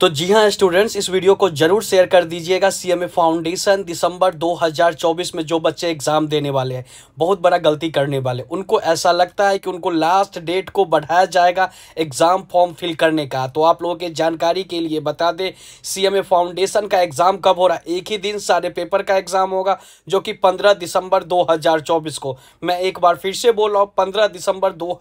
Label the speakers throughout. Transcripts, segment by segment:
Speaker 1: तो जी हाँ स्टूडेंट्स इस वीडियो को जरूर शेयर कर दीजिएगा सीएमए फाउंडेशन दिसंबर 2024 में जो बच्चे एग्ज़ाम देने वाले हैं बहुत बड़ा गलती करने वाले उनको ऐसा लगता है कि उनको लास्ट डेट को बढ़ाया जाएगा एग्ज़ाम फॉर्म फिल करने का तो आप लोगों के जानकारी के लिए बता दें सीएमए फाउंडेशन का एग्ज़ाम कब हो रहा है एक ही दिन सारे पेपर का एग्ज़ाम होगा जो कि पंद्रह दिसंबर दो को मैं एक बार फिर से बोल रहा हूँ पंद्रह दिसंबर दो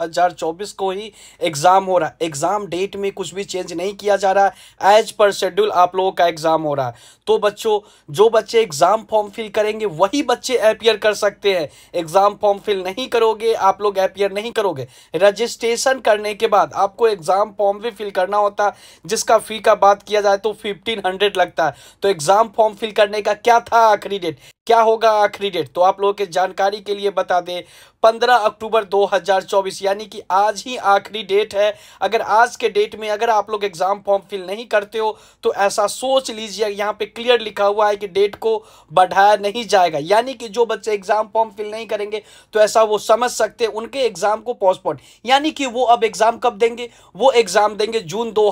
Speaker 1: को ही एग्ज़ाम हो रहा एग्ज़ाम डेट में कुछ भी चेंज नहीं किया जा रहा है एज पर शेड्यूल आप लोगों का एग्जाम हो रहा है तो बच्चों जो बच्चे एग्जाम फॉर्म फिल करेंगे वही बच्चे अपियर कर सकते हैं एग्जाम फॉर्म फिल नहीं करोगे आप लोग अपियर नहीं करोगे रजिस्ट्रेशन करने के बाद आपको एग्जाम फॉर्म भी फिल करना होता है जिसका फी का बात किया जाए तो फिफ्टीन हंड्रेड लगता है तो एग्जाम फॉर्म फिल करने का क्या था आखिरी डेट क्या होगा आखिरी डेट तो आप लोगों के जानकारी के लिए बता दें 15 अक्टूबर 2024 यानी कि आज ही आखिरी डेट है अगर आज के डेट में अगर आप लोग एग्जाम फॉर्म फिल नहीं करते हो तो ऐसा सोच लीजिए यहाँ पे क्लियर लिखा हुआ है कि डेट को बढ़ाया नहीं जाएगा यानी कि जो बच्चे एग्जाम फॉर्म फिल नहीं करेंगे तो ऐसा वो समझ सकते हैं उनके एग्जाम को पोस्टपोन यानी कि वो अब एग्जाम कब देंगे वो एग्जाम देंगे जून दो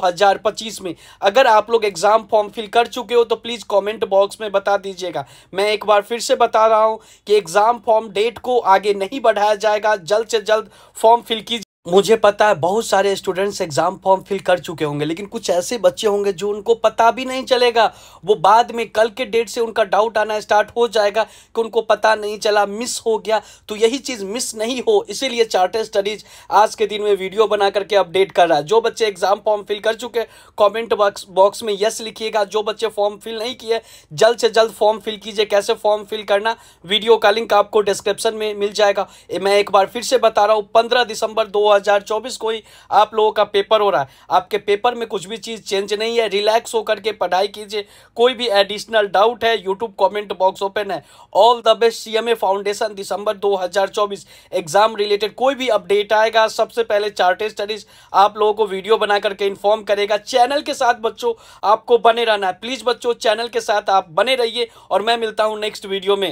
Speaker 1: में अगर आप लोग एग्जाम फॉर्म फिल कर चुके हो तो प्लीज कॉमेंट बॉक्स में बता दीजिएगा मैं एक बार फिर से बता रहा हूँ कि एग्ज़ाम फॉर्म डेट को आगे नहीं बढ़ाया जाएगा जल्द से जल्द फॉर्म फिल कीजिए मुझे पता है बहुत सारे स्टूडेंट्स एग्ज़ाम फॉर्म फिल कर चुके होंगे लेकिन कुछ ऐसे बच्चे होंगे जो उनको पता भी नहीं चलेगा वो बाद में कल के डेट से उनका डाउट आना स्टार्ट हो जाएगा कि उनको पता नहीं चला मिस हो गया तो यही चीज़ मिस नहीं हो इसीलिए चार्टर स्टडीज आज के दिन में वीडियो बना करके अपडेट कर रहा है जो बच्चे एग्ज़ाम फॉर्म फिल कर चुके कॉमेंट बॉक्स बॉक्स में यस लिखिएगा जो बच्चे फॉर्म फिल नहीं किए जल्द से जल्द फॉर्म फिल कीजिए कैसे फॉर्म फिल करना वीडियो का लिंक आपको डिस्क्रिप्शन में मिल जाएगा मैं एक बार फिर से बता रहा हूँ पंद्रह दिसंबर दो 2024 को ही आप लोगों का पेपर हो रहा है आपके पेपर में कुछ भी चीज़ चेंज नहीं है रिलैक्स होकर के पढ़ाई कीजिए कोई भी एडिशनल डाउट है यूट्यूब कमेंट बॉक्स ओपन है all the best CMA foundation दिसंबर 2024 एग्जाम रिलेटेड कोई भी अपडेट आएगा सबसे पहले चार्टेड स्टडीज आप लोगों को वीडियो बना करके इन्फॉर्म करेगा चैनल के साथ बच्चों आपको बने रहना है प्लीज़ बच्चों चैनल के साथ आप बने रहिए और मैं मिलता हूँ नेक्स्ट वीडियो में